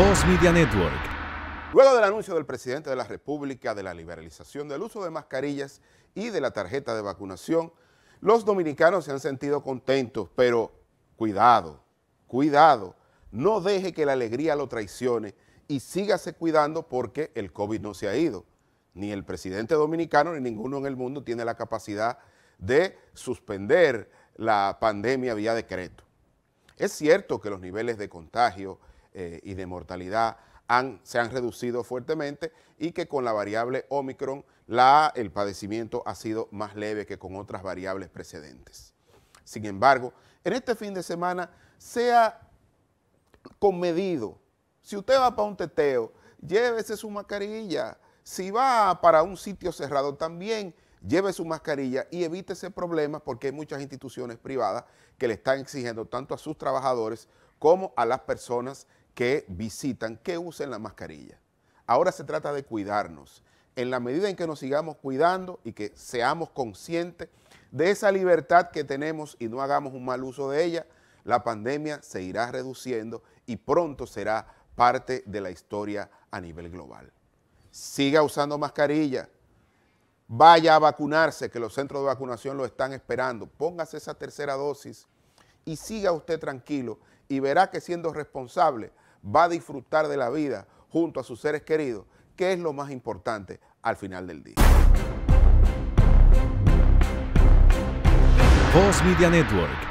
Voz Media Network. Luego del anuncio del presidente de la República de la liberalización del uso de mascarillas y de la tarjeta de vacunación, los dominicanos se han sentido contentos, pero cuidado, cuidado, no deje que la alegría lo traicione y sígase cuidando porque el COVID no se ha ido. Ni el presidente dominicano ni ninguno en el mundo tiene la capacidad de suspender la pandemia vía decreto. Es cierto que los niveles de contagio eh, y de mortalidad han, se han reducido fuertemente y que con la variable Omicron la, el padecimiento ha sido más leve que con otras variables precedentes. Sin embargo, en este fin de semana sea medido. Si usted va para un teteo, llévese su mascarilla. Si va para un sitio cerrado también, lleve su mascarilla y evite ese problema porque hay muchas instituciones privadas que le están exigiendo tanto a sus trabajadores como a las personas que visitan que usen la mascarilla. Ahora se trata de cuidarnos. En la medida en que nos sigamos cuidando y que seamos conscientes de esa libertad que tenemos y no hagamos un mal uso de ella, la pandemia se irá reduciendo y pronto será parte de la historia a nivel global. Siga usando mascarilla, vaya a vacunarse, que los centros de vacunación lo están esperando, póngase esa tercera dosis y siga usted tranquilo y verá que siendo responsable va a disfrutar de la vida junto a sus seres queridos, que es lo más importante al final del día. Media Network